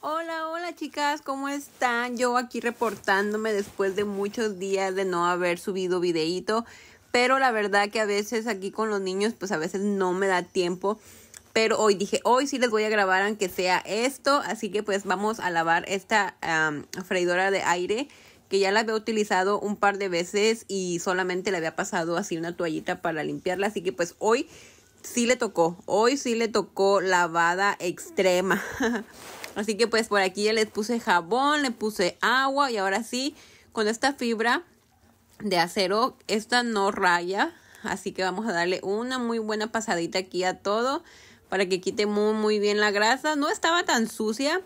Hola, hola chicas, ¿cómo están? Yo aquí reportándome después de muchos días de no haber subido videíto, pero la verdad que a veces aquí con los niños pues a veces no me da tiempo, pero hoy dije, hoy sí les voy a grabar aunque sea esto, así que pues vamos a lavar esta freidora de aire que ya la había utilizado un par de veces y solamente le había pasado así una toallita para limpiarla, así que pues hoy sí le tocó, hoy sí le tocó lavada extrema. Así que pues por aquí ya les puse jabón, le puse agua y ahora sí, con esta fibra de acero, esta no raya. Así que vamos a darle una muy buena pasadita aquí a todo para que quite muy, muy bien la grasa. No estaba tan sucia,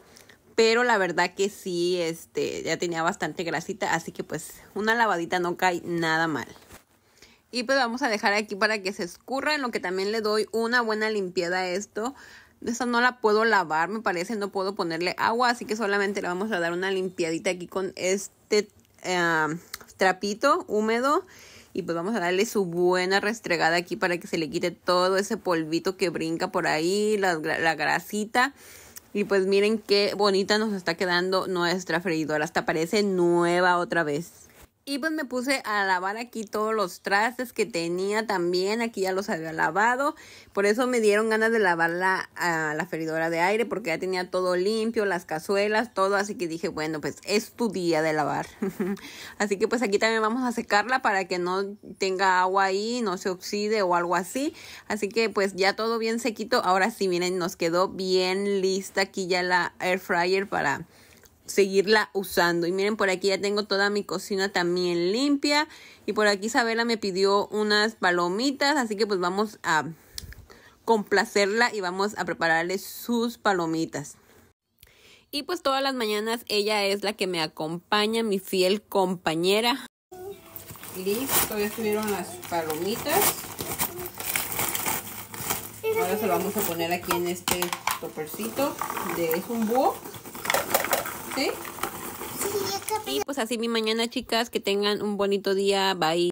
pero la verdad que sí, este, ya tenía bastante grasita, así que pues una lavadita no cae nada mal. Y pues vamos a dejar aquí para que se escurra, en lo que también le doy una buena limpieza a esto esta no la puedo lavar, me parece, no puedo ponerle agua, así que solamente le vamos a dar una limpiadita aquí con este ah, trapito húmedo y pues vamos a darle su buena restregada aquí para que se le quite todo ese polvito que brinca por ahí, la, la grasita. Y pues miren qué bonita nos está quedando nuestra freidora, hasta parece nueva otra vez. Y pues me puse a lavar aquí todos los trastes que tenía también. Aquí ya los había lavado. Por eso me dieron ganas de lavar a la feridora de aire porque ya tenía todo limpio, las cazuelas, todo. Así que dije, bueno, pues es tu día de lavar. así que pues aquí también vamos a secarla para que no tenga agua ahí, no se oxide o algo así. Así que pues ya todo bien sequito. Ahora sí, miren, nos quedó bien lista aquí ya la air fryer para seguirla usando. Y miren, por aquí ya tengo toda mi cocina también limpia. Y por aquí Isabela me pidió unas palomitas, así que pues vamos a complacerla y vamos a prepararle sus palomitas. Y pues todas las mañanas ella es la que me acompaña, mi fiel compañera. Listo, ya estuvieron las palomitas. Ahora se lo vamos a poner aquí en este topercito de es un y pues así mi mañana, chicas. Que tengan un bonito día. Bye.